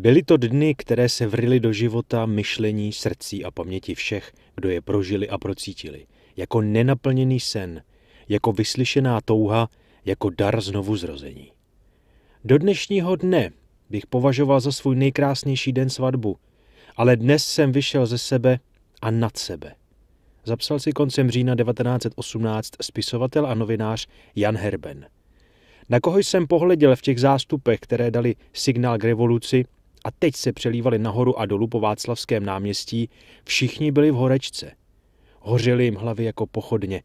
Byly to dny, které se vrily do života myšlení, srdcí a paměti všech, kdo je prožili a procítili, jako nenaplněný sen, jako vyslyšená touha, jako dar znovu zrození. Do dnešního dne bych považoval za svůj nejkrásnější den svatbu, ale dnes jsem vyšel ze sebe a nad sebe. Zapsal si koncem října 1918 spisovatel a novinář Jan Herben. Na koho jsem pohleděl v těch zástupech, které dali signál k revoluci, a teď se přelívali nahoru a dolů po Václavském náměstí, všichni byli v horečce. Hořely jim hlavy jako pochodně.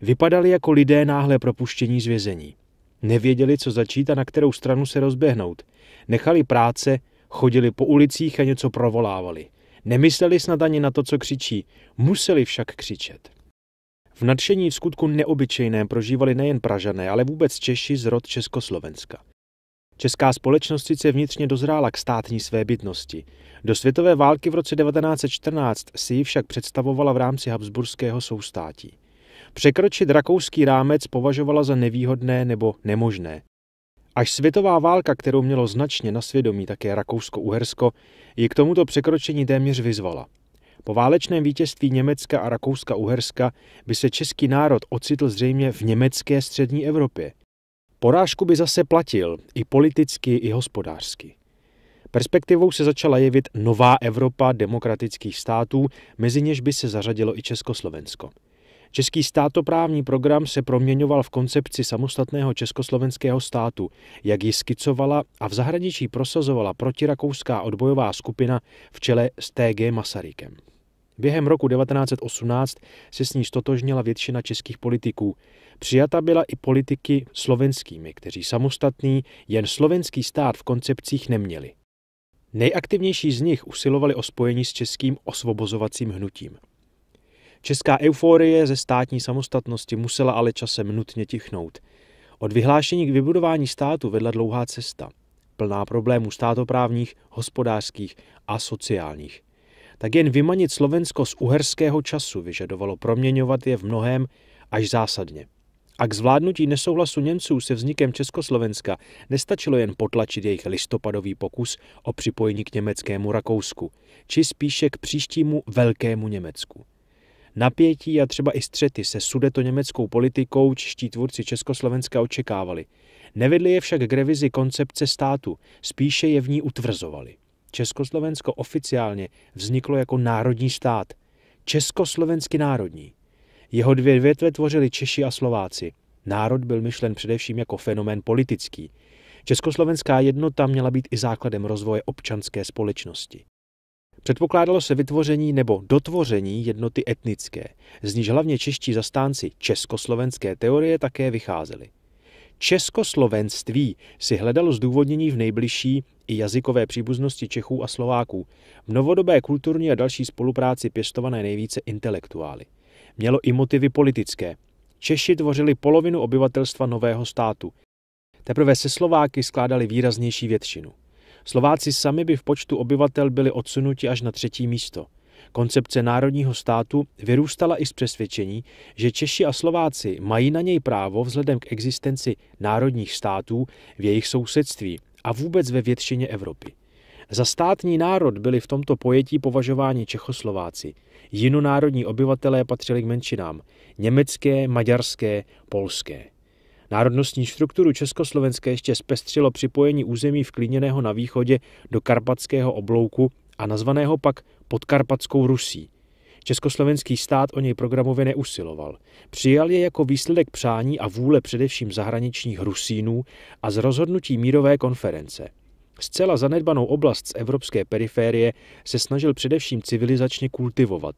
Vypadali jako lidé náhle propuštění z vězení. Nevěděli, co začít a na kterou stranu se rozběhnout. Nechali práce, chodili po ulicích a něco provolávali. Nemysleli snad ani na to, co křičí, museli však křičet. V nadšení v skutku neobyčejném prožívali nejen Pražané, ale vůbec Češi z rod Československa. Česká společnost sice vnitřně dozrála k státní své bytnosti. Do světové války v roce 1914 si ji však představovala v rámci Habsburského soustátí. Překročit rakouský rámec považovala za nevýhodné nebo nemožné. Až světová válka, kterou mělo značně na svědomí také Rakousko-Uhersko, ji k tomuto překročení téměř vyzvala. Po válečném vítězství Německa a Rakouska-Uherska by se český národ ocitl zřejmě v německé střední Evropě. Porážku by zase platil i politicky, i hospodářsky. Perspektivou se začala jevit nová Evropa demokratických států, mezi něž by se zařadilo i Československo. Český státoprávní program se proměňoval v koncepci samostatného československého státu, jak ji skicovala a v zahraničí prosazovala protirakouská odbojová skupina v čele s TG Masarykem. Během roku 1918 se s ní stotožnila většina českých politiků. Přijata byla i politiky slovenskými, kteří samostatný jen slovenský stát v koncepcích neměli. Nejaktivnější z nich usilovali o spojení s českým osvobozovacím hnutím. Česká euforie ze státní samostatnosti musela ale časem nutně tichnout. Od vyhlášení k vybudování státu vedla dlouhá cesta, plná problémů státoprávních, hospodářských a sociálních. Tak jen vymanit Slovensko z uherského času vyžadovalo proměňovat je v mnohem až zásadně. A k zvládnutí nesouhlasu Němců se vznikem Československa nestačilo jen potlačit jejich listopadový pokus o připojení k německému Rakousku, či spíše k příštímu velkému Německu. Napětí a třeba i střety se sudeto německou politikou čeští tvůrci Československa očekávali. Nevedli je však k revizi koncepce státu, spíše je v ní utvrzovali. Československo oficiálně vzniklo jako národní stát, československy národní. Jeho dvě větve tvořili Češi a Slováci. Národ byl myšlen především jako fenomén politický. Československá jednota měla být i základem rozvoje občanské společnosti. Předpokládalo se vytvoření nebo dotvoření jednoty etnické, z níž hlavně čeští zastánci československé teorie také vycházeli. Českoslovenství si hledalo zdůvodnění v nejbližší i jazykové příbuznosti Čechů a Slováků, v novodobé kulturní a další spolupráci pěstované nejvíce intelektuály mělo i motivy politické. Češi tvořili polovinu obyvatelstva nového státu. Teprve se Slováky skládali výraznější většinu. Slováci sami by v počtu obyvatel byli odsunuti až na třetí místo. Koncepce národního státu vyrůstala i z přesvědčení, že Češi a Slováci mají na něj právo vzhledem k existenci národních států v jejich sousedství a vůbec ve většině Evropy. Za státní národ byli v tomto pojetí považováni Čechoslováci – Jinonárodní obyvatelé patřili k menšinám německé, maďarské, polské. Národnostní strukturu Československé ještě zpestřilo připojení území vklíněného na východě do karpatského oblouku a nazvaného pak Podkarpatskou Rusí. Československý stát o něj programově neusiloval. Přijal je jako výsledek přání a vůle především zahraničních Rusínů a z rozhodnutí mírové konference – Zcela zanedbanou oblast z evropské periférie se snažil především civilizačně kultivovat.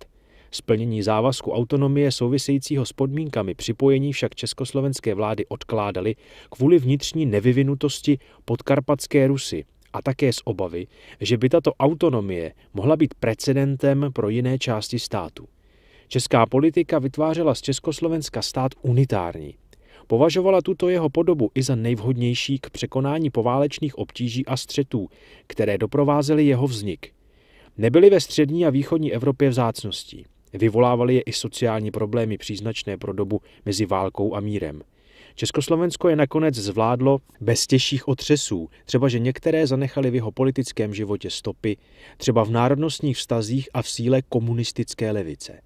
Splnění závazku autonomie souvisejícího s podmínkami připojení však československé vlády odkládali kvůli vnitřní nevyvinutosti podkarpatské Rusy a také z obavy, že by tato autonomie mohla být precedentem pro jiné části státu. Česká politika vytvářela z Československa stát unitární, Považovala tuto jeho podobu i za nejvhodnější k překonání poválečných obtíží a střetů, které doprovázely jeho vznik. Nebyly ve střední a východní Evropě vzácností. Vyvolávaly je i sociální problémy příznačné pro dobu mezi válkou a mírem. Československo je nakonec zvládlo bez těžších otřesů, třeba že některé zanechaly v jeho politickém životě stopy, třeba v národnostních vztazích a v síle komunistické levice.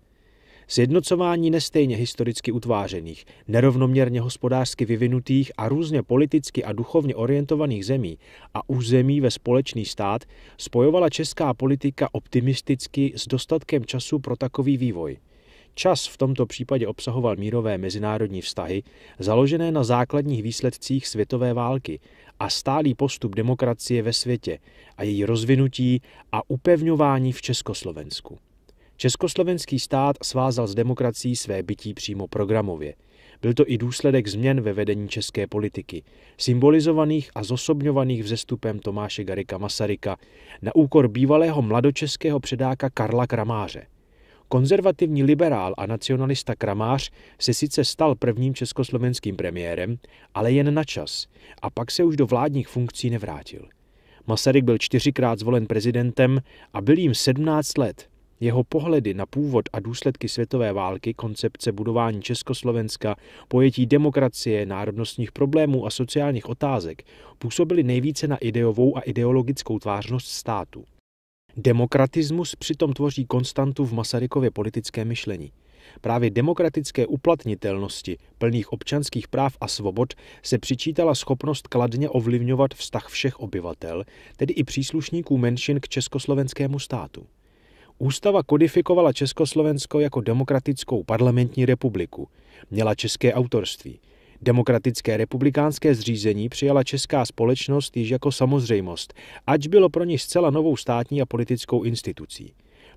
Sjednocování nestejně historicky utvářených, nerovnoměrně hospodářsky vyvinutých a různě politicky a duchovně orientovaných zemí a území ve společný stát spojovala česká politika optimisticky s dostatkem času pro takový vývoj. Čas v tomto případě obsahoval mírové mezinárodní vztahy, založené na základních výsledcích světové války a stálý postup demokracie ve světě a její rozvinutí a upevňování v Československu. Československý stát svázal s demokrací své bytí přímo programově. Byl to i důsledek změn ve vedení české politiky, symbolizovaných a zosobňovaných vzestupem Tomáše Garika Masaryka na úkor bývalého mladočeského předáka Karla Kramáře. Konzervativní liberál a nacionalista Kramář se sice stal prvním československým premiérem, ale jen na čas a pak se už do vládních funkcí nevrátil. Masaryk byl čtyřikrát zvolen prezidentem a byl jim 17 let – jeho pohledy na původ a důsledky světové války, koncepce budování Československa, pojetí demokracie, národnostních problémů a sociálních otázek působily nejvíce na ideovou a ideologickou tvářnost státu. Demokratismus přitom tvoří konstantu v Masarykově politické myšlení. Právě demokratické uplatnitelnosti plných občanských práv a svobod se přičítala schopnost kladně ovlivňovat vztah všech obyvatel, tedy i příslušníků menšin k československému státu. Ústava kodifikovala Československo jako demokratickou parlamentní republiku. Měla české autorství. Demokratické republikánské zřízení přijala česká společnost již jako samozřejmost, ač bylo pro ní zcela novou státní a politickou institucí.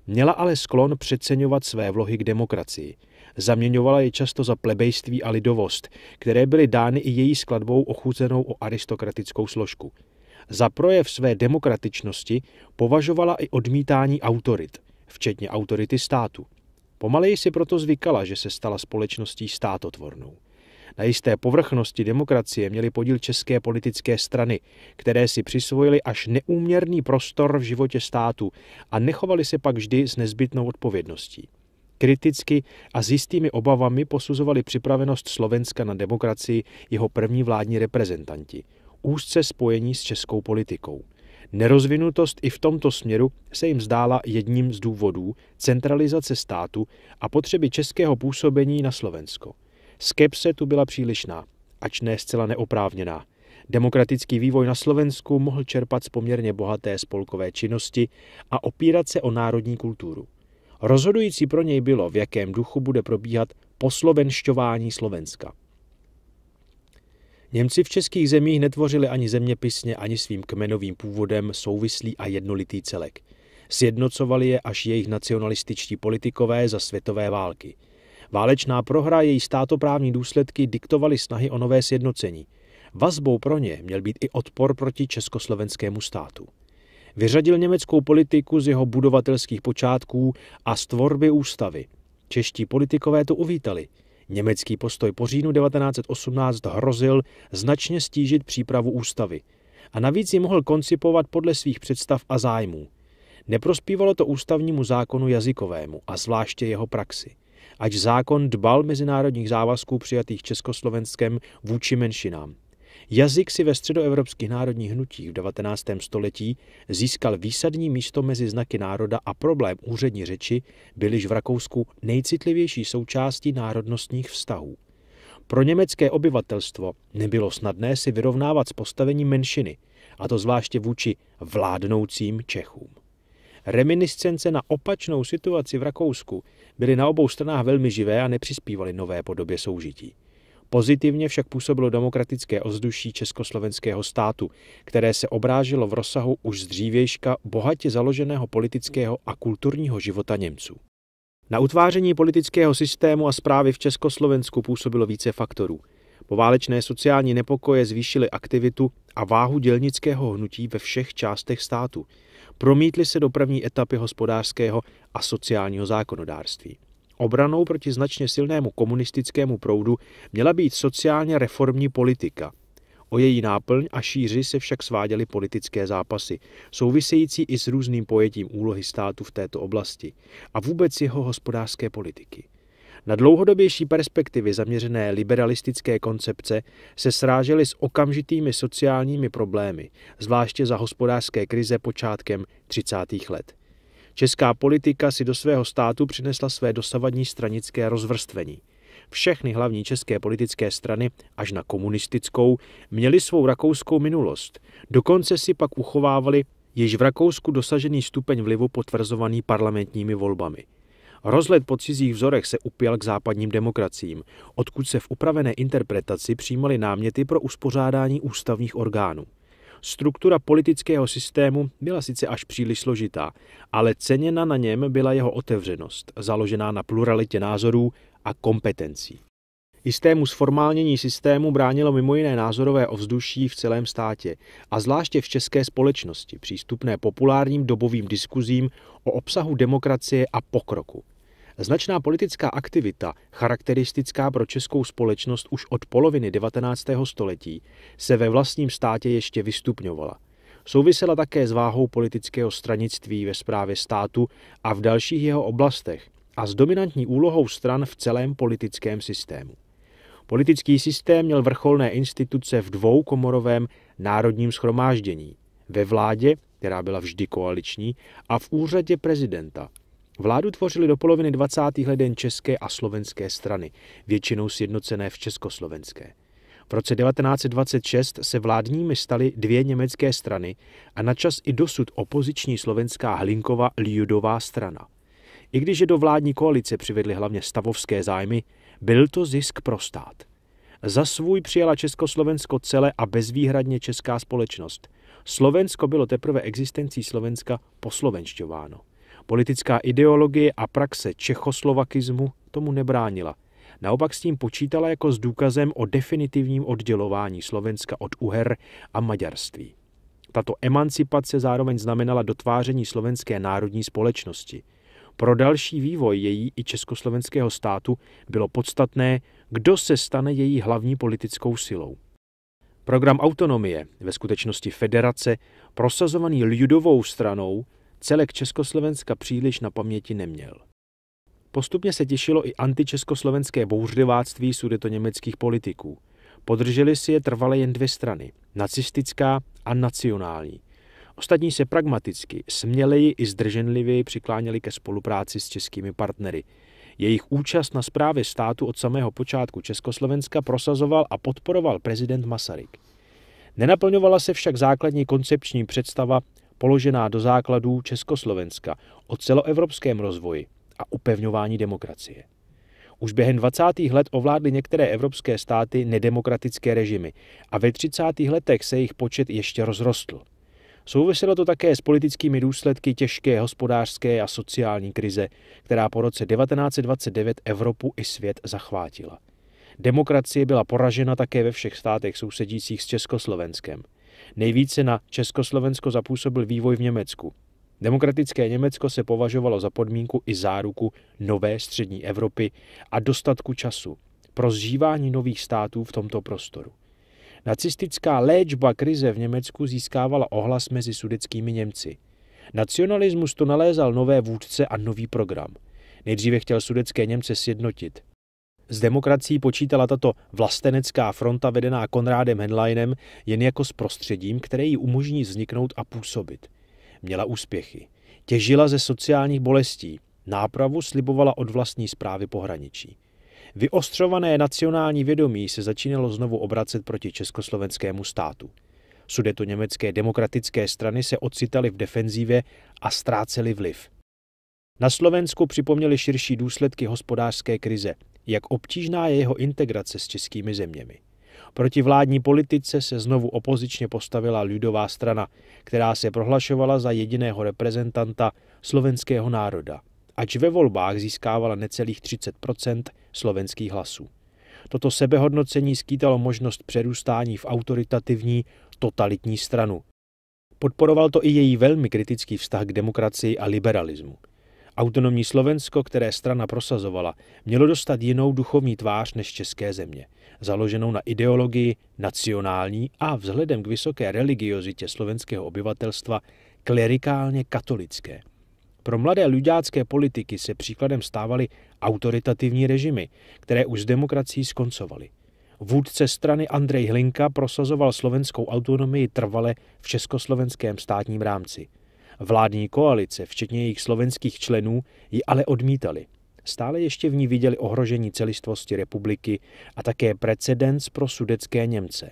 Měla ale sklon přeceňovat své vlohy k demokracii. Zaměňovala je často za plebejství a lidovost, které byly dány i její skladbou ochuzenou o aristokratickou složku – za projev své demokratičnosti považovala i odmítání autorit, včetně autority státu. Pomaleji si proto zvykala, že se stala společností státotvornou. Na jisté povrchnosti demokracie měly podíl české politické strany, které si přisvojily až neúměrný prostor v životě státu a nechovali se pak vždy s nezbytnou odpovědností. Kriticky a s jistými obavami posuzovali připravenost Slovenska na demokracii jeho první vládní reprezentanti – úzce spojení s českou politikou. Nerozvinutost i v tomto směru se jim zdála jedním z důvodů centralizace státu a potřeby českého působení na Slovensko. Skepse tu byla přílišná, ač ne zcela neoprávněná. Demokratický vývoj na Slovensku mohl čerpat z poměrně bohaté spolkové činnosti a opírat se o národní kulturu. Rozhodující pro něj bylo, v jakém duchu bude probíhat poslovenšťování Slovenska. Němci v českých zemích netvořili ani zeměpisně, ani svým kmenovým původem souvislý a jednolitý celek. Sjednocovali je až jejich nacionalističtí politikové za světové války. Válečná prohra, její státoprávní důsledky diktovaly snahy o nové sjednocení. Vazbou pro ně měl být i odpor proti československému státu. Vyřadil německou politiku z jeho budovatelských počátků a z tvorby ústavy. Čeští politikové to uvítali – Německý postoj po říjnu 1918 hrozil značně stížit přípravu ústavy a navíc ji mohl koncipovat podle svých představ a zájmů. Neprospívalo to ústavnímu zákonu jazykovému a zvláště jeho praxi. Ač zákon dbal mezinárodních závazků přijatých Československem vůči menšinám. Jazyk si ve středoevropských národních hnutích v 19. století získal výsadní místo mezi znaky národa a problém úřední řeči byl již v Rakousku nejcitlivější součástí národnostních vztahů. Pro německé obyvatelstvo nebylo snadné si vyrovnávat s postavením menšiny, a to zvláště vůči vládnoucím Čechům. Reminiscence na opačnou situaci v Rakousku byly na obou stranách velmi živé a nepřispívaly nové podobě soužití. Pozitivně však působilo demokratické ozduší československého státu, které se obrážilo v rozsahu už z dřívějška bohatě založeného politického a kulturního života Němců. Na utváření politického systému a zprávy v Československu působilo více faktorů. Poválečné sociální nepokoje zvýšily aktivitu a váhu dělnického hnutí ve všech částech státu. Promítly se do první etapy hospodářského a sociálního zákonodárství. Obranou proti značně silnému komunistickému proudu měla být sociálně reformní politika. O její náplň a šíři se však sváděly politické zápasy, související i s různým pojetím úlohy státu v této oblasti a vůbec jeho hospodářské politiky. Na dlouhodobější perspektivy zaměřené liberalistické koncepce se srážely s okamžitými sociálními problémy, zvláště za hospodářské krize počátkem 30. let. Česká politika si do svého státu přinesla své dosavadní stranické rozvrstvení. Všechny hlavní české politické strany, až na komunistickou, měly svou rakouskou minulost. Dokonce si pak uchovávali již v Rakousku dosažený stupeň vlivu potvrzovaný parlamentními volbami. Rozhled po cizích vzorech se upěl k západním demokraciím, odkud se v upravené interpretaci přijímaly náměty pro uspořádání ústavních orgánů. Struktura politického systému byla sice až příliš složitá, ale ceněna na něm byla jeho otevřenost, založená na pluralitě názorů a kompetencí. Jistému sformálnění systému bránilo mimo jiné názorové ovzduší v celém státě a zvláště v české společnosti, přístupné populárním dobovým diskuzím o obsahu demokracie a pokroku – Značná politická aktivita, charakteristická pro českou společnost už od poloviny 19. století, se ve vlastním státě ještě vystupňovala. Souvisela také s váhou politického stranictví ve správě státu a v dalších jeho oblastech a s dominantní úlohou stran v celém politickém systému. Politický systém měl vrcholné instituce v dvoukomorovém národním schromáždění, ve vládě, která byla vždy koaliční, a v úřadě prezidenta, Vládu tvořili do poloviny 20. let jen české a slovenské strany, většinou sjednocené v československé. V roce 1926 se vládními staly dvě německé strany a načas i dosud opoziční slovenská Hlinkova Lidová strana. I když je do vládní koalice přivedly hlavně stavovské zájmy, byl to zisk pro stát. Za svůj přijala Československo celé a bezvýhradně česká společnost. Slovensko bylo teprve existencí Slovenska poslovenšťováno. Politická ideologie a praxe čechoslovakismu tomu nebránila. Naopak s tím počítala jako s důkazem o definitivním oddělování Slovenska od Uher a Maďarství. Tato emancipace zároveň znamenala dotváření slovenské národní společnosti. Pro další vývoj její i československého státu bylo podstatné, kdo se stane její hlavní politickou silou. Program autonomie, ve skutečnosti federace, prosazovaný lidovou stranou, celek Československa příliš na paměti neměl. Postupně se těšilo i antičeskoslovenské bouřliváctví německých politiků. Podrželi si je trvale jen dvě strany, nacistická a nacionální. Ostatní se pragmaticky, směleji i zdrženlivěji přikláněli ke spolupráci s českými partnery. Jejich účast na správě státu od samého počátku Československa prosazoval a podporoval prezident Masaryk. Nenaplňovala se však základní koncepční představa položená do základů Československa o celoevropském rozvoji a upevňování demokracie. Už během 20. let ovládly některé evropské státy nedemokratické režimy a ve 30. letech se jejich počet ještě rozrostl. Souviselo to také s politickými důsledky těžké hospodářské a sociální krize, která po roce 1929 Evropu i svět zachvátila. Demokracie byla poražena také ve všech státech sousedících s Československem – Nejvíce na Československo zapůsobil vývoj v Německu. Demokratické Německo se považovalo za podmínku i záruku nové střední Evropy a dostatku času pro zžívání nových států v tomto prostoru. Nacistická léčba krize v Německu získávala ohlas mezi sudeckými Němci. Nacionalismus to nalézal nové vůdce a nový program. Nejdříve chtěl sudecké Němce sjednotit. S demokracií počítala tato vlastenecká fronta vedená Konrádem Henleinem jen jako s prostředím, které jí umožní vzniknout a působit. Měla úspěchy. Těžila ze sociálních bolestí. Nápravu slibovala od vlastní zprávy pohraničí. Vyostřované nacionální vědomí se začínalo znovu obracet proti československému státu. Sudeto německé demokratické strany se ocitaly v defenzívě a ztrácely vliv. Na Slovensku připomněly širší důsledky hospodářské krize, jak obtížná je jeho integrace s českými zeměmi. Proti vládní politice se znovu opozičně postavila lidová strana, která se prohlašovala za jediného reprezentanta slovenského národa, ač ve volbách získávala necelých 30 slovenských hlasů. Toto sebehodnocení skýtalo možnost přerůstání v autoritativní, totalitní stranu. Podporoval to i její velmi kritický vztah k demokracii a liberalismu. Autonomní Slovensko, které strana prosazovala, mělo dostat jinou duchovní tvář než české země, založenou na ideologii nacionální a vzhledem k vysoké religiozitě slovenského obyvatelstva klerikálně katolické. Pro mladé ľudácké politiky se příkladem stávaly autoritativní režimy, které už s demokracií skoncovaly. Vůdce strany Andrej Hlinka prosazoval slovenskou autonomii trvale v československém státním rámci – Vládní koalice, včetně jejich slovenských členů, ji ale odmítali. Stále ještě v ní viděli ohrožení celistvosti republiky a také precedens pro sudecké Němce.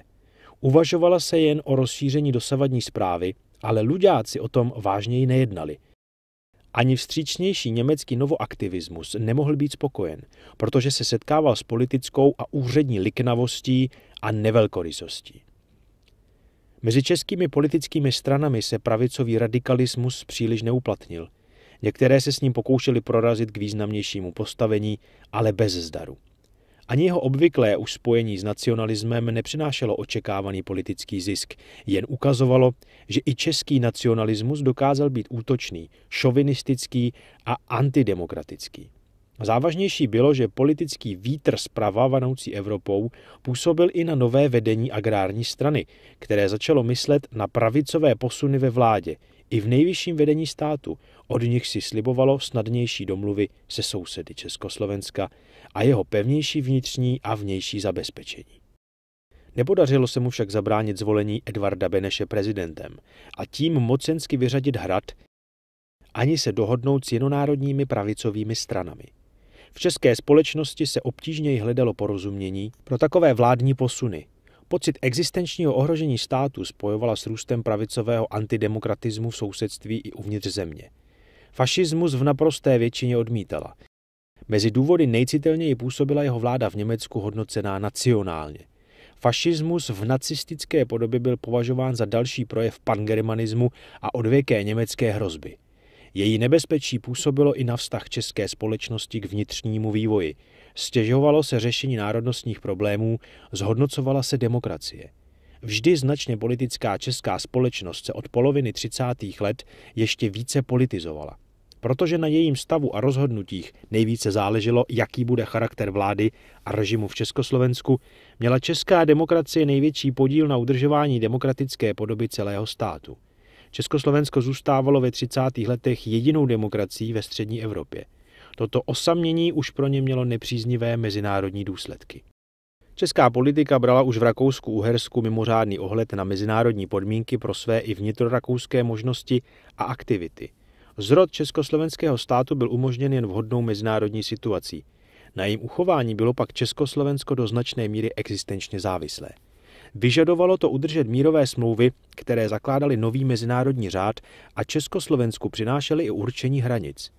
Uvažovala se jen o rozšíření dosavadní zprávy, ale ludáci o tom vážněji nejednali. Ani vstřícnější německý novoaktivismus nemohl být spokojen, protože se setkával s politickou a úřední liknavostí a nevelkorysostí. Mezi českými politickými stranami se pravicový radikalismus příliš neuplatnil. Některé se s ním pokoušely prorazit k významnějšímu postavení, ale bez zdaru. Ani jeho obvyklé uspojení s nacionalismem nepřinášelo očekávaný politický zisk, jen ukazovalo, že i český nacionalismus dokázal být útočný, šovinistický a antidemokratický. Závažnější bylo, že politický vítr zprava vanoucí Evropou působil i na nové vedení agrární strany, které začalo myslet na pravicové posuny ve vládě i v nejvyšším vedení státu. Od nich si slibovalo snadnější domluvy se sousedy Československa a jeho pevnější vnitřní a vnější zabezpečení. Nepodařilo se mu však zabránit zvolení Edvarda Beneše prezidentem a tím mocensky vyřadit hrad, ani se dohodnout s jenonárodními pravicovými stranami. V české společnosti se obtížněji hledalo porozumění pro takové vládní posuny. Pocit existenčního ohrožení státu spojovala s růstem pravicového antidemokratismu v sousedství i uvnitř země. Fašismus v naprosté většině odmítala. Mezi důvody nejcitelněji působila jeho vláda v Německu hodnocená nacionálně. Fašismus v nacistické podobě byl považován za další projev pangermanismu a odvěké německé hrozby. Její nebezpečí působilo i na vztah české společnosti k vnitřnímu vývoji. Stěžovalo se řešení národnostních problémů, zhodnocovala se demokracie. Vždy značně politická česká společnost se od poloviny 30. let ještě více politizovala. Protože na jejím stavu a rozhodnutích nejvíce záleželo, jaký bude charakter vlády a režimu v Československu, měla česká demokracie největší podíl na udržování demokratické podoby celého státu. Československo zůstávalo ve 30. letech jedinou demokracií ve střední Evropě. Toto osamění už pro ně mělo nepříznivé mezinárodní důsledky. Česká politika brala už v Rakousku-Uhersku mimořádný ohled na mezinárodní podmínky pro své i vnitrorakouské možnosti a aktivity. Zrod československého státu byl umožněn jen vhodnou mezinárodní situací. Na jejím uchování bylo pak Československo do značné míry existenčně závislé. Vyžadovalo to udržet mírové smlouvy, které zakládaly nový mezinárodní řád a Československu přinášely i určení hranic.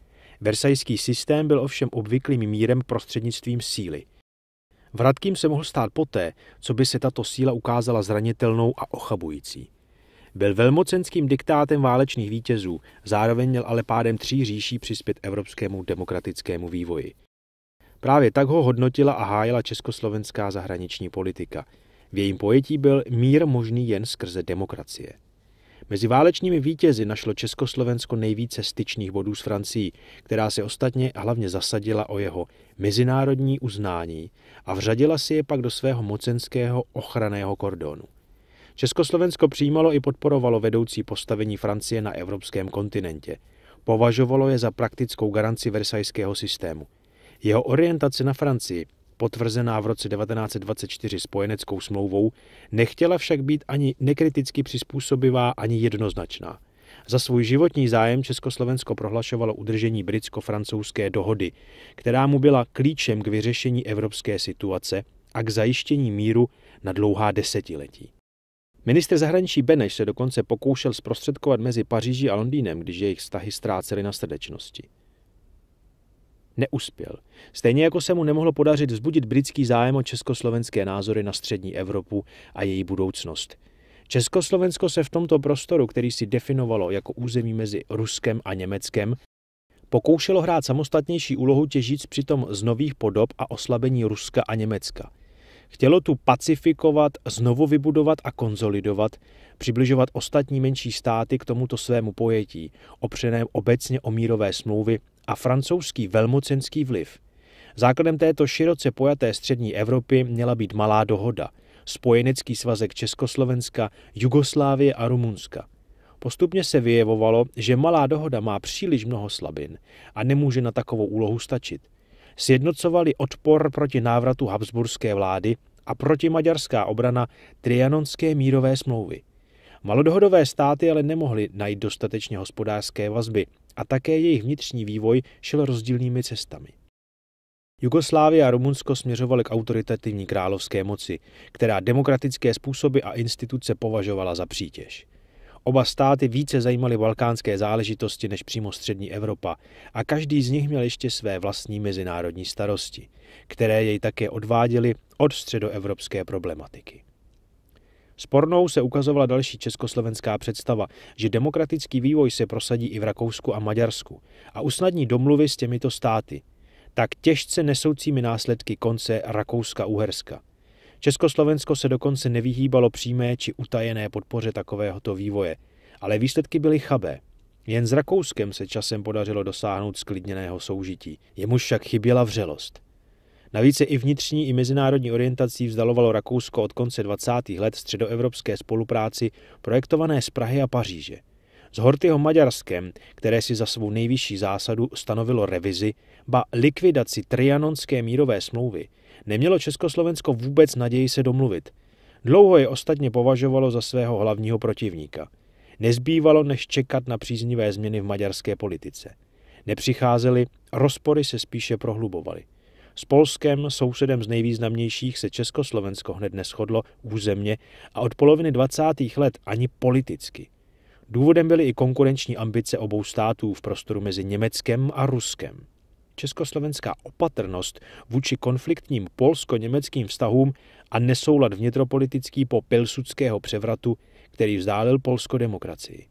Versajský systém byl ovšem obvyklým mírem prostřednictvím síly. Vratkým se mohl stát poté, co by se tato síla ukázala zranitelnou a ochabující. Byl velmocenským diktátem válečných vítězů, zároveň měl ale pádem tří říší přispět evropskému demokratickému vývoji. Právě tak ho hodnotila a hájila československá zahraniční politika – v jejím pojetí byl mír možný jen skrze demokracie. Mezi válečními vítězi našlo Československo nejvíce styčných bodů s Francií, která se ostatně hlavně zasadila o jeho mezinárodní uznání a vřadila si je pak do svého mocenského ochraného kordonu. Československo přijímalo i podporovalo vedoucí postavení Francie na evropském kontinentě. Považovalo je za praktickou garanci versajského systému. Jeho orientace na Francii potvrzená v roce 1924 spojeneckou smlouvou, nechtěla však být ani nekriticky přizpůsobivá, ani jednoznačná. Za svůj životní zájem Československo prohlašovalo udržení britsko-francouzské dohody, která mu byla klíčem k vyřešení evropské situace a k zajištění míru na dlouhá desetiletí. Minister zahraničí Beneš se dokonce pokoušel zprostředkovat mezi Paříží a Londýnem, když jejich vztahy ztrácely na srdečnosti neuspěl. Stejně jako se mu nemohlo podařit vzbudit britský zájem o československé názory na střední Evropu a její budoucnost. Československo se v tomto prostoru, který si definovalo jako území mezi Ruskem a Německem, pokoušelo hrát samostatnější úlohu těžíc přitom z nových podob a oslabení Ruska a Německa. Chtělo tu pacifikovat, znovu vybudovat a konzolidovat přibližovat ostatní menší státy k tomuto svému pojetí, opřeném obecně o mírové smlouvy a francouzský velmocenský vliv. Základem této široce pojaté střední Evropy měla být malá dohoda, spojenecký svazek Československa, Jugoslávie a Rumunska. Postupně se vyjevovalo, že malá dohoda má příliš mnoho slabin a nemůže na takovou úlohu stačit. Sjednocovali odpor proti návratu habsburské vlády a proti maďarská obrana Trianonské mírové smlouvy. Malodohodové státy ale nemohly najít dostatečně hospodářské vazby a také jejich vnitřní vývoj šel rozdílnými cestami. Jugoslávie a Rumunsko směřovaly k autoritativní královské moci, která demokratické způsoby a instituce považovala za přítěž. Oba státy více zajímaly balkánské záležitosti než přímo střední Evropa a každý z nich měl ještě své vlastní mezinárodní starosti, které jej také odváděly od středoevropské problematiky. Spornou se ukazovala další československá představa, že demokratický vývoj se prosadí i v Rakousku a Maďarsku a usnadní domluvy s těmito státy, tak těžce nesoucími následky konce Rakouska-Uherska. Československo se dokonce nevyhýbalo přímé či utajené podpoře takovéhoto vývoje, ale výsledky byly chabé. Jen s Rakouskem se časem podařilo dosáhnout sklidněného soužití, jemuž však chyběla vřelost. Navíc se i vnitřní i mezinárodní orientací vzdalovalo Rakousko od konce 20. let středoevropské spolupráci projektované z Prahy a Paříže. Z Hortyho Maďarskem, které si za svou nejvyšší zásadu stanovilo revizi, ba likvidaci trianonské mírové smlouvy, nemělo Československo vůbec naději se domluvit. Dlouho je ostatně považovalo za svého hlavního protivníka. Nezbývalo než čekat na příznivé změny v maďarské politice. Nepřicházely, rozpory se spíše prohlubovaly. S Polskem, sousedem z nejvýznamnějších, se Československo hned neschodlo územně a od poloviny 20. let ani politicky. Důvodem byly i konkurenční ambice obou států v prostoru mezi Německem a Ruskem. Československá opatrnost vůči konfliktním polsko-německým vztahům a nesoulad vnitropolitický po pilsudského převratu, který vzdálil Polsko demokracii.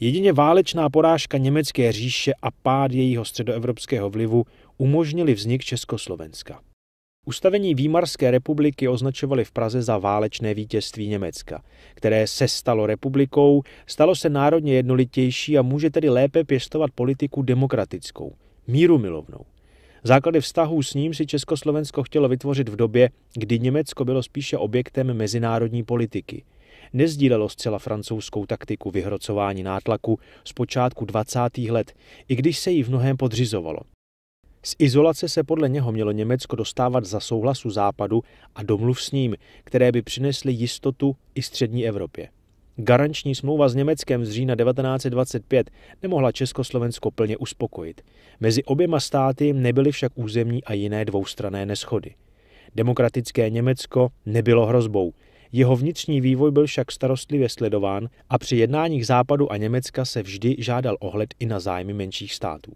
Jedině válečná porážka německé říše a pád jejího středoevropského vlivu umožnili vznik Československa. Ustavení Výmarské republiky označovali v Praze za válečné vítězství Německa, které se stalo republikou, stalo se národně jednolitější a může tedy lépe pěstovat politiku demokratickou, míru milovnou. Základy vztahů s ním si Československo chtělo vytvořit v době, kdy Německo bylo spíše objektem mezinárodní politiky. Nezdílelo zcela francouzskou taktiku vyhrocování nátlaku z počátku 20. let, i když se jí v mnohem podřizovalo. Z izolace se podle něho mělo Německo dostávat za souhlasu Západu a domluv s ním, které by přinesly jistotu i střední Evropě. Garanční smlouva s Německem z října 1925 nemohla Československo plně uspokojit. Mezi oběma státy nebyly však územní a jiné dvoustrané neschody. Demokratické Německo nebylo hrozbou. Jeho vnitřní vývoj byl však starostlivě sledován a při jednáních Západu a Německa se vždy žádal ohled i na zájmy menších států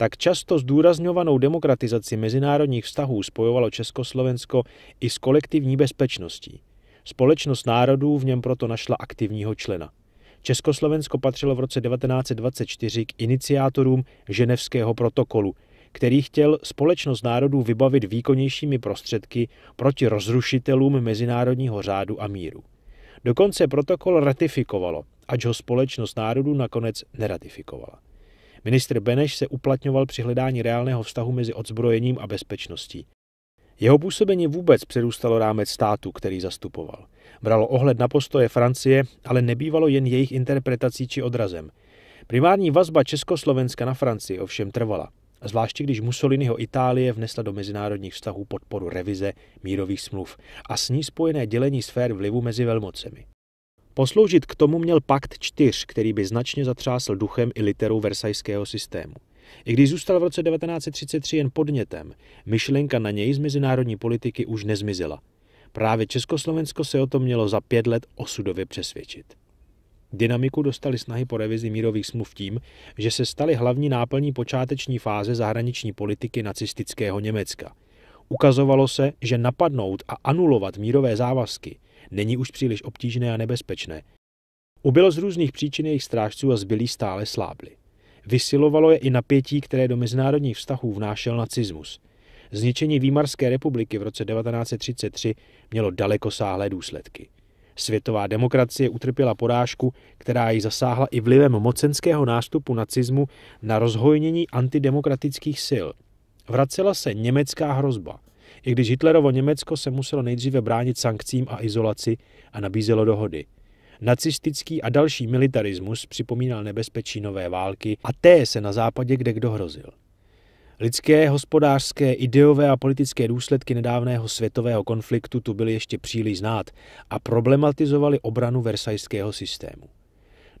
tak často zdůrazňovanou demokratizaci mezinárodních vztahů spojovalo Československo i s kolektivní bezpečností. Společnost národů v něm proto našla aktivního člena. Československo patřilo v roce 1924 k iniciátorům Ženevského protokolu, který chtěl společnost národů vybavit výkonnějšími prostředky proti rozrušitelům mezinárodního řádu a míru. Dokonce protokol ratifikovalo, ať ho společnost národů nakonec neratifikovala. Ministr Beneš se uplatňoval při hledání reálného vztahu mezi odzbrojením a bezpečností. Jeho působení vůbec přerůstalo rámec státu, který zastupoval. Bralo ohled na postoje Francie, ale nebývalo jen jejich interpretací či odrazem. Primární vazba Československa na Francii ovšem trvala, zvláště když Mussoliniho Itálie vnesla do mezinárodních vztahů podporu revize mírových smluv a s ní spojené dělení sfér vlivu mezi velmocemi. Posloužit k tomu měl pakt čtyř, který by značně zatřásl duchem i literou versajského systému. I když zůstal v roce 1933 jen podnětem, myšlenka na něj z mezinárodní politiky už nezmizela. Právě Československo se o to mělo za pět let osudově přesvědčit. Dynamiku dostali snahy po revizi mírových smluv tím, že se staly hlavní náplní počáteční fáze zahraniční politiky nacistického Německa. Ukazovalo se, že napadnout a anulovat mírové závazky – není už příliš obtížné a nebezpečné. Ubylo z různých příčin jejich strážců a zbylí stále slábli. Vysilovalo je i napětí, které do mezinárodních vztahů vnášel nacismus. Zničení Výmarské republiky v roce 1933 mělo dalekosáhlé důsledky. Světová demokracie utrpěla porážku, která ji zasáhla i vlivem mocenského nástupu nacismu na rozhojnění antidemokratických sil. Vracela se německá hrozba – i když Hitlerovo Německo se muselo nejdříve bránit sankcím a izolaci a nabízelo dohody. Nacistický a další militarismus připomínal nebezpečí nové války a té se na západě kde kdo hrozil. Lidské, hospodářské, ideové a politické důsledky nedávného světového konfliktu tu byly ještě příliš znát a problematizovali obranu versajského systému.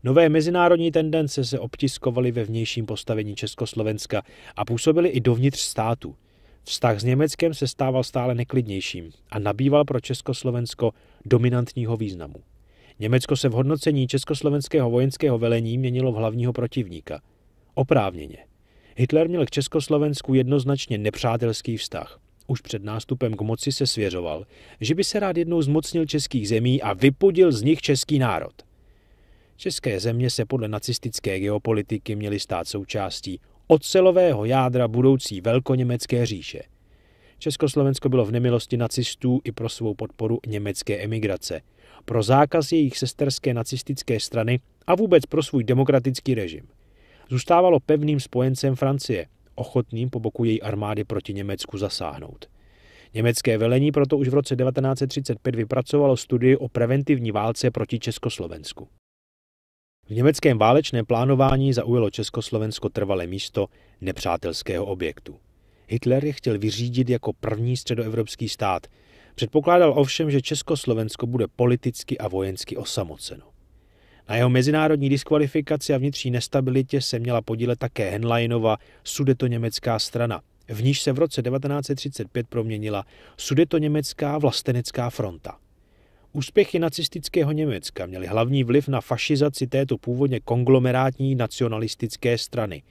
Nové mezinárodní tendence se obtiskovaly ve vnějším postavení Československa a působily i dovnitř státu – Vztah s Německem se stával stále neklidnějším a nabýval pro Československo dominantního významu. Německo se v hodnocení československého vojenského velení měnilo v hlavního protivníka. Oprávněně. Hitler měl k Československu jednoznačně nepřátelský vztah. Už před nástupem k moci se svěřoval, že by se rád jednou zmocnil českých zemí a vypudil z nich český národ. České země se podle nacistické geopolitiky měly stát součástí ocelového jádra budoucí velkoněmecké říše. Československo bylo v nemilosti nacistů i pro svou podporu německé emigrace, pro zákaz jejich sesterské nacistické strany a vůbec pro svůj demokratický režim. Zůstávalo pevným spojencem Francie, ochotným po boku její armády proti Německu zasáhnout. Německé velení proto už v roce 1935 vypracovalo studii o preventivní válce proti Československu. V německém válečném plánování zaujalo Československo trvalé místo nepřátelského objektu. Hitler je chtěl vyřídit jako první středoevropský stát. Předpokládal ovšem, že Československo bude politicky a vojensky osamoceno. Na jeho mezinárodní diskvalifikaci a vnitřní nestabilitě se měla podílet také Henleinova sudetoněmecká strana, v níž se v roce 1935 proměnila sudetoněmecká vlastenecká fronta. Úspěchy nacistického Německa měly hlavní vliv na fašizaci této původně konglomerátní nacionalistické strany.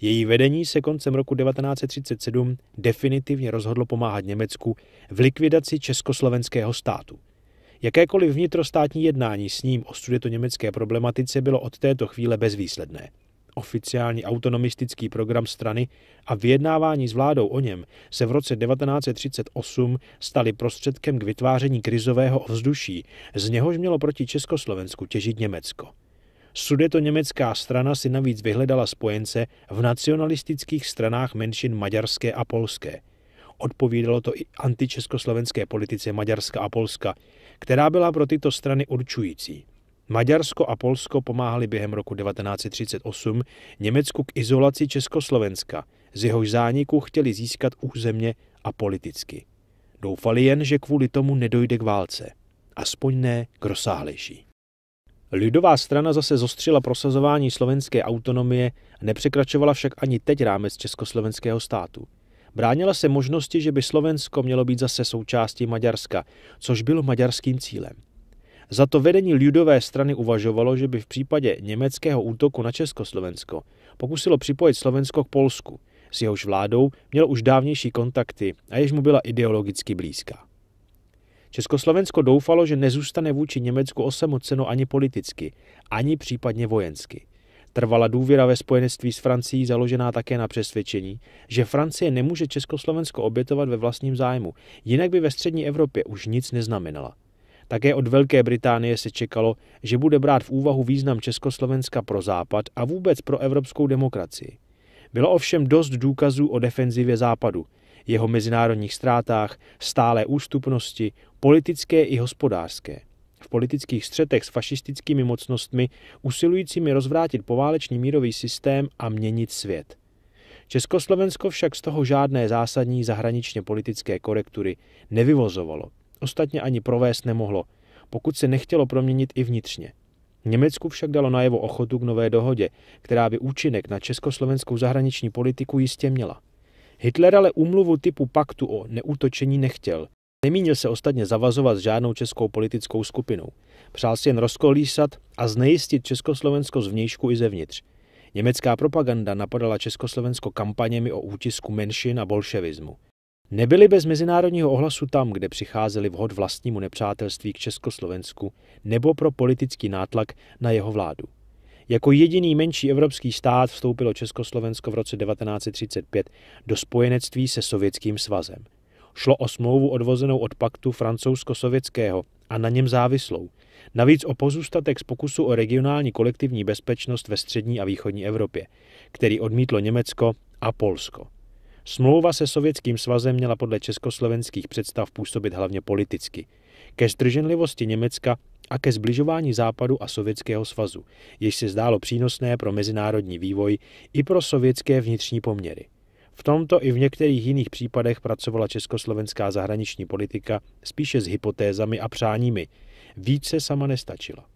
Její vedení se koncem roku 1937 definitivně rozhodlo pomáhat Německu v likvidaci československého státu. Jakékoliv vnitrostátní jednání s ním o sudeto německé problematice bylo od této chvíle bezvýsledné oficiální autonomistický program strany a vyjednávání s vládou o něm se v roce 1938 staly prostředkem k vytváření krizového ovzduší, z něhož mělo proti Československu těžit Německo. Sudeto německá strana si navíc vyhledala spojence v nacionalistických stranách menšin maďarské a polské. Odpovídalo to i antičeskoslovenské politice Maďarska a Polska, která byla pro tyto strany určující. Maďarsko a Polsko pomáhali během roku 1938 Německu k izolaci Československa, z jehož zániku chtěli získat územně a politicky. Doufali jen, že kvůli tomu nedojde k válce. Aspoň ne k rozsáhlejší. Lidová strana zase zostřila prosazování slovenské autonomie, nepřekračovala však ani teď rámec československého státu. Bránila se možnosti, že by Slovensko mělo být zase součástí Maďarska, což bylo maďarským cílem. Za to vedení lidové strany uvažovalo, že by v případě německého útoku na Československo pokusilo připojit Slovensko k Polsku. S jehož vládou měl už dávnější kontakty a jež mu byla ideologicky blízká. Československo doufalo, že nezůstane vůči Německu osamoceno ani politicky, ani případně vojensky. Trvala důvěra ve spojenectví s Francií založená také na přesvědčení, že Francie nemůže Československo obětovat ve vlastním zájmu, jinak by ve střední Evropě už nic neznamenala. Také od Velké Británie se čekalo, že bude brát v úvahu význam Československa pro Západ a vůbec pro evropskou demokracii. Bylo ovšem dost důkazů o defenzivě Západu, jeho mezinárodních ztrátách, stále ústupnosti, politické i hospodářské. V politických střetech s fašistickými mocnostmi, usilujícími rozvrátit poválečný mírový systém a měnit svět. Československo však z toho žádné zásadní zahraničně politické korektury nevyvozovalo ostatně ani provést nemohlo, pokud se nechtělo proměnit i vnitřně. Německu však dalo najevo ochotu k nové dohodě, která by účinek na československou zahraniční politiku jistě měla. Hitler ale úmluvu typu paktu o neútočení nechtěl. Nemínil se ostatně zavazovat s žádnou českou politickou skupinou. Přál si jen rozkolísat a znejistit Československo zvnějšku i zevnitř. Německá propaganda napadala Československo kampaněmi o útisku menšin a bolševismu. Nebyli bez mezinárodního ohlasu tam, kde přicházeli vhod vlastnímu nepřátelství k Československu nebo pro politický nátlak na jeho vládu. Jako jediný menší evropský stát vstoupilo Československo v roce 1935 do spojenectví se Sovětským svazem. Šlo o smlouvu odvozenou od paktu francouzsko-sovětského a na něm závislou. Navíc o pozůstatek z pokusu o regionální kolektivní bezpečnost ve střední a východní Evropě, který odmítlo Německo a Polsko. Smlouva se Sovětským svazem měla podle československých představ působit hlavně politicky. Ke zdrženlivosti Německa a ke zbližování Západu a Sovětského svazu, jež se zdálo přínosné pro mezinárodní vývoj i pro sovětské vnitřní poměry. V tomto i v některých jiných případech pracovala československá zahraniční politika spíše s hypotézami a přáními. Více sama nestačila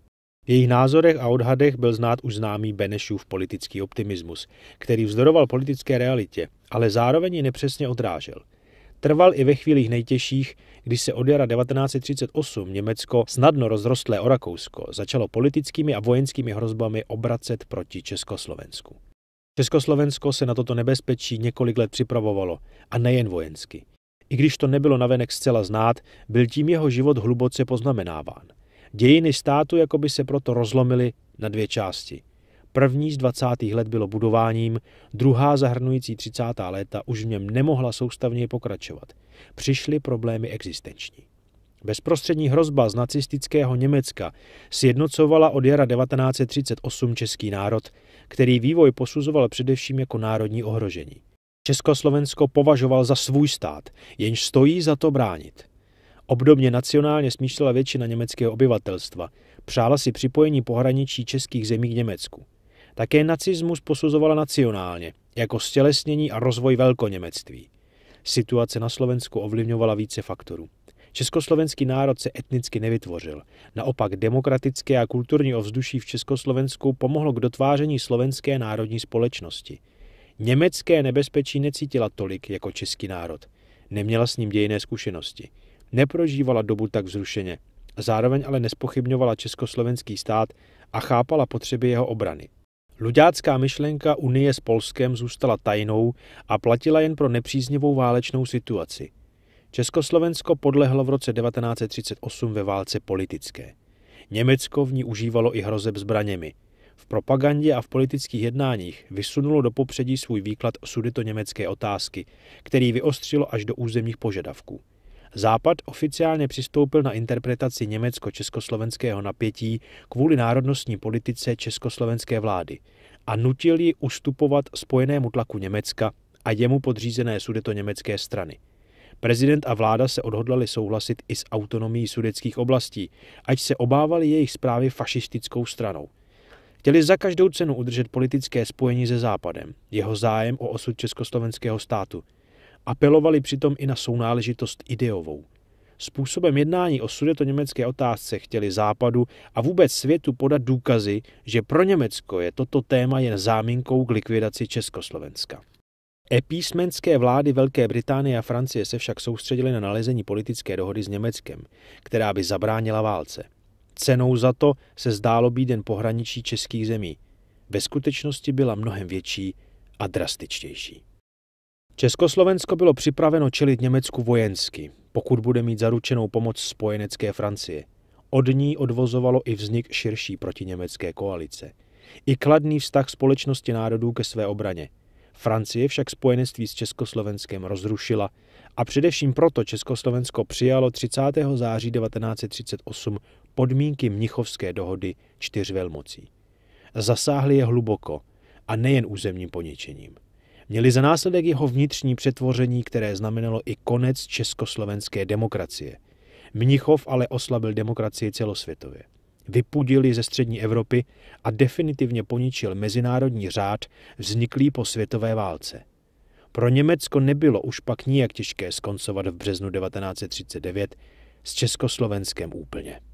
jejich názorech a odhadech byl znát už známý Benešův politický optimismus, který vzdoroval politické realitě, ale zároveň ji nepřesně odrážel. Trval i ve chvílích nejtěžších, kdy se od jara 1938 Německo snadno rozrostlé o Rakousko začalo politickými a vojenskými hrozbami obracet proti Československu. Československo se na toto nebezpečí několik let připravovalo, a nejen vojensky. I když to nebylo navenek zcela znát, byl tím jeho život hluboce poznamenáván. Dějiny státu jako by se proto rozlomily na dvě části. První z 20. let bylo budováním, druhá zahrnující 30. léta už v něm nemohla soustavně pokračovat. Přišly problémy existenční. Bezprostřední hrozba z nacistického Německa sjednocovala od jara 1938 český národ, který vývoj posuzoval především jako národní ohrožení. Československo považoval za svůj stát, jenž stojí za to bránit. Obdobně nacionálně smýšlela většina německého obyvatelstva. Přála si připojení pohraničí českých zemí k Německu. Také nacismus posuzovala nacionálně, jako stělesnění a rozvoj velkoněmectví. Situace na Slovensku ovlivňovala více faktorů. Československý národ se etnicky nevytvořil. Naopak demokratické a kulturní ovzduší v Československu pomohlo k dotváření slovenské národní společnosti. Německé nebezpečí necítila tolik jako český národ. Neměla s ním dějné zkušenosti neprožívala dobu tak vzrušeně. Zároveň ale nespochybňovala československý stát a chápala potřeby jeho obrany. Luďácká myšlenka Unie s Polskem zůstala tajnou a platila jen pro nepříznivou válečnou situaci. Československo podlehlo v roce 1938 ve válce politické. Německo v ní užívalo i hrozeb zbraněmi. V propagandě a v politických jednáních vysunulo do popředí svůj výklad sudito německé otázky, který vyostřilo až do územních požadavků. Západ oficiálně přistoupil na interpretaci německo-československého napětí kvůli národnostní politice československé vlády a nutil ji ustupovat spojenému tlaku Německa a jemu podřízené sudeto německé strany. Prezident a vláda se odhodlali souhlasit i s autonomií sudeckých oblastí, ať se obávali jejich zprávy fašistickou stranou. Chtěli za každou cenu udržet politické spojení se Západem, jeho zájem o osud československého státu – Apelovali přitom i na sounáležitost ideovou. Způsobem jednání o sudeto-německé otázce chtěli Západu a vůbec světu podat důkazy, že pro Německo je toto téma jen záminkou k likvidaci Československa. Epísmenské vlády Velké Británie a Francie se však soustředily na nalezení politické dohody s Německem, která by zabránila válce. Cenou za to se zdálo být jen pohraničí českých zemí. Ve skutečnosti byla mnohem větší a drastičtější. Československo bylo připraveno čelit Německu vojensky, pokud bude mít zaručenou pomoc spojenecké Francie. Od ní odvozovalo i vznik širší protiněmecké koalice. I kladný vztah společnosti národů ke své obraně. Francie však spojenectví s Československem rozrušila a především proto Československo přijalo 30. září 1938 podmínky Mnichovské dohody čtyř velmocí. Zasáhly je hluboko a nejen územním poničením – měly za následek jeho vnitřní přetvoření, které znamenalo i konec československé demokracie. Mnichov ale oslabil demokracii celosvětově. Vypudili ze střední Evropy a definitivně poničil mezinárodní řád vzniklý po světové válce. Pro Německo nebylo už pak nijak těžké skoncovat v březnu 1939 s Československem úplně.